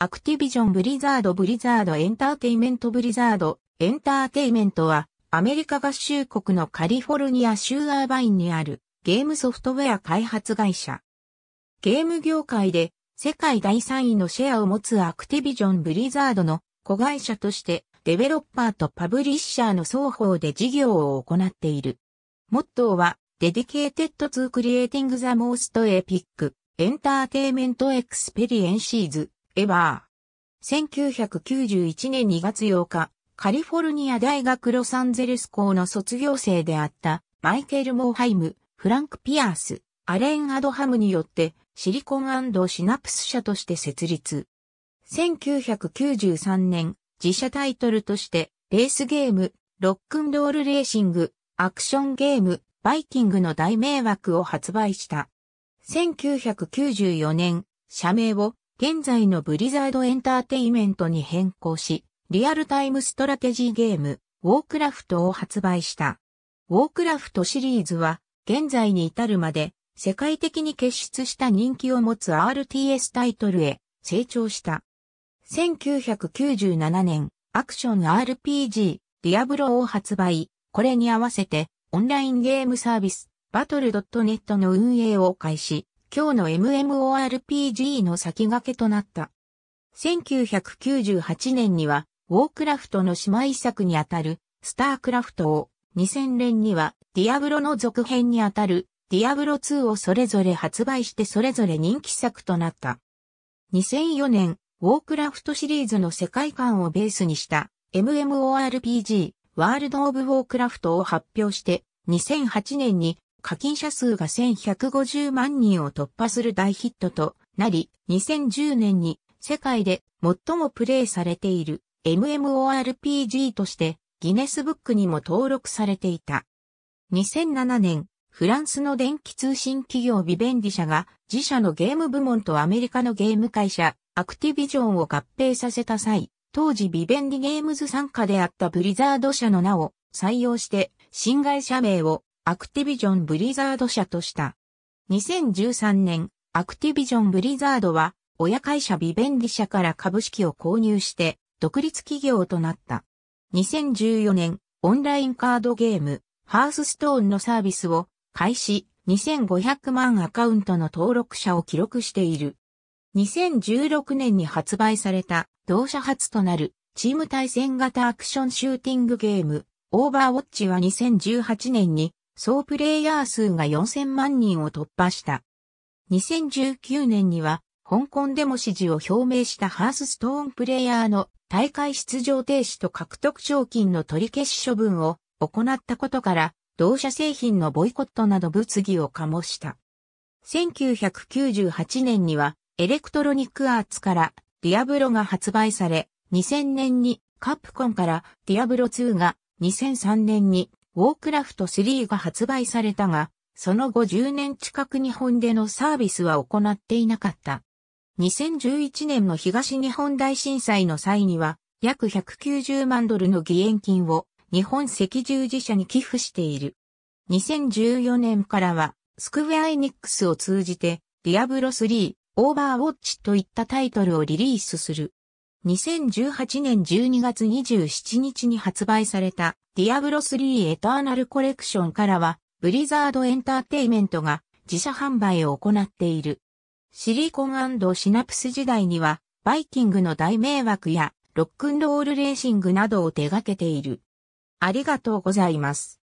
アクティビジョンブリザードブリザードエンターテイメントブリザードエンターテイメントはアメリカ合衆国のカリフォルニア州アーバインにあるゲームソフトウェア開発会社。ゲーム業界で世界第3位のシェアを持つアクティビジョンブリザードの子会社としてデベロッパーとパブリッシャーの双方で事業を行っている。モットーは Dedicated to Creating the Most Epic Entertainment Experiences エバー。1991年2月8日、カリフォルニア大学ロサンゼルス校の卒業生であったマイケル・モーハイム、フランク・ピアース、アレン・アドハムによってシリコンシナプス社として設立。1993年、自社タイトルとしてレースゲーム、ロックンロールレーシング、アクションゲーム、バイキングの大迷惑を発売した。1994年、社名を現在のブリザードエンターテイメントに変更し、リアルタイムストラテジーゲーム、ウォークラフトを発売した。ウォークラフトシリーズは、現在に至るまで、世界的に結出した人気を持つ RTS タイトルへ成長した。1997年、アクション RPG、ディアブロを発売。これに合わせて、オンラインゲームサービス、バトル .net の運営を開始。今日の MMORPG の先駆けとなった。1998年には、ウォークラフトの姉妹作にあたる、スタークラフトを、2000年には、ディアブロの続編にあたる、ディアブロ2をそれぞれ発売してそれぞれ人気作となった。2004年、ウォークラフトシリーズの世界観をベースにした MMORPG ワールド・オブ・ウォークラフトを発表して2008年に課金者数が1150万人を突破する大ヒットとなり、2010年に世界で最もプレイされている MMORPG としてギネスブックにも登録されていた。2007年、フランスの電気通信企業ビベンディ社が自社のゲーム部門とアメリカのゲーム会社アクティビジョンを合併させた際、当時ビベンディゲームズ傘下であったブリザード社の名を採用して新会社名をアクティビジョン・ブリザード社とした。2013年、アクティビジョン・ブリザードは、親会社ビベンディ社から株式を購入して、独立企業となった。2014年、オンラインカードゲーム、ハースストーンのサービスを開始、2500万アカウントの登録者を記録している。2016年に発売された、同社初となる、チーム対戦型アクションシューティングゲーム、オーバーウォッチは2018年に総プレイヤー数が4000万人を突破した。2019年には、香港でも支持を表明したハースストーンプレイヤーの大会出場停止と獲得賞金の取り消し処分を行ったことから、同社製品のボイコットなど物議を醸した。1998年には、エレクトロニックアーツから、ディアブロが発売され、2000年にカプコンからディアブロ2が、2003年にウォークラフト3が発売されたが、その後10年近く日本でのサービスは行っていなかった。2011年の東日本大震災の際には、約190万ドルの義援金を日本赤十字社に寄付している。2014年からは、スクウェアエニックスを通じて、ディアブロ3、オーバーウォッチといったタイトルをリリースする。2018年12月27日に発売されたディアブロ3エターナルコレクションからは、ブリザードエンターテイメントが自社販売を行っている。シリコンシナプス時代には、バイキングの大迷惑やロックンロールレーシングなどを手掛けている。ありがとうございます。